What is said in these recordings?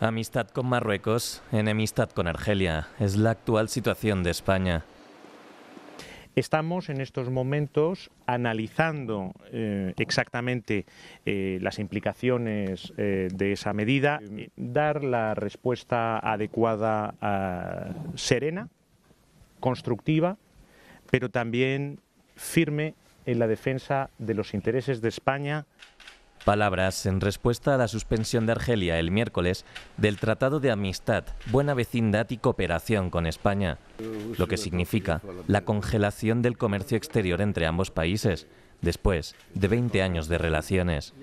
Amistad con Marruecos, enemistad con Argelia. Es la actual situación de España. Estamos en estos momentos analizando eh, exactamente eh, las implicaciones eh, de esa medida, dar la respuesta adecuada, ah, serena, constructiva, pero también firme en la defensa de los intereses de España Palabras en respuesta a la suspensión de Argelia el miércoles del Tratado de Amistad, Buena Vecindad y Cooperación con España, lo que significa la congelación del comercio exterior entre ambos países, después de 20 años de relaciones.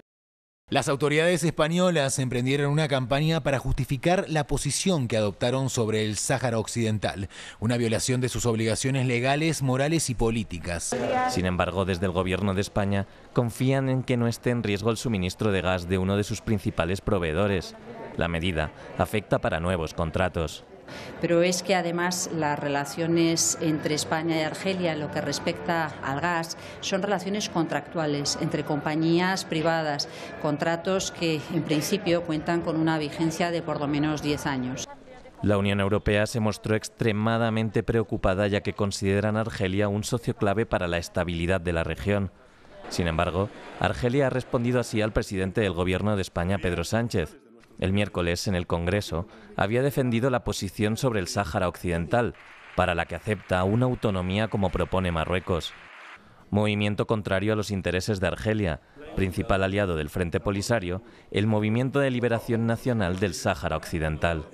Las autoridades españolas emprendieron una campaña para justificar la posición que adoptaron sobre el Sáhara Occidental, una violación de sus obligaciones legales, morales y políticas. Sin embargo, desde el gobierno de España confían en que no esté en riesgo el suministro de gas de uno de sus principales proveedores. La medida afecta para nuevos contratos pero es que además las relaciones entre España y Argelia en lo que respecta al gas son relaciones contractuales entre compañías privadas, contratos que en principio cuentan con una vigencia de por lo menos 10 años. La Unión Europea se mostró extremadamente preocupada ya que consideran a Argelia un socio clave para la estabilidad de la región. Sin embargo, Argelia ha respondido así al presidente del Gobierno de España, Pedro Sánchez, el miércoles en el Congreso, había defendido la posición sobre el Sáhara Occidental, para la que acepta una autonomía como propone Marruecos. Movimiento contrario a los intereses de Argelia, principal aliado del Frente Polisario, el Movimiento de Liberación Nacional del Sáhara Occidental.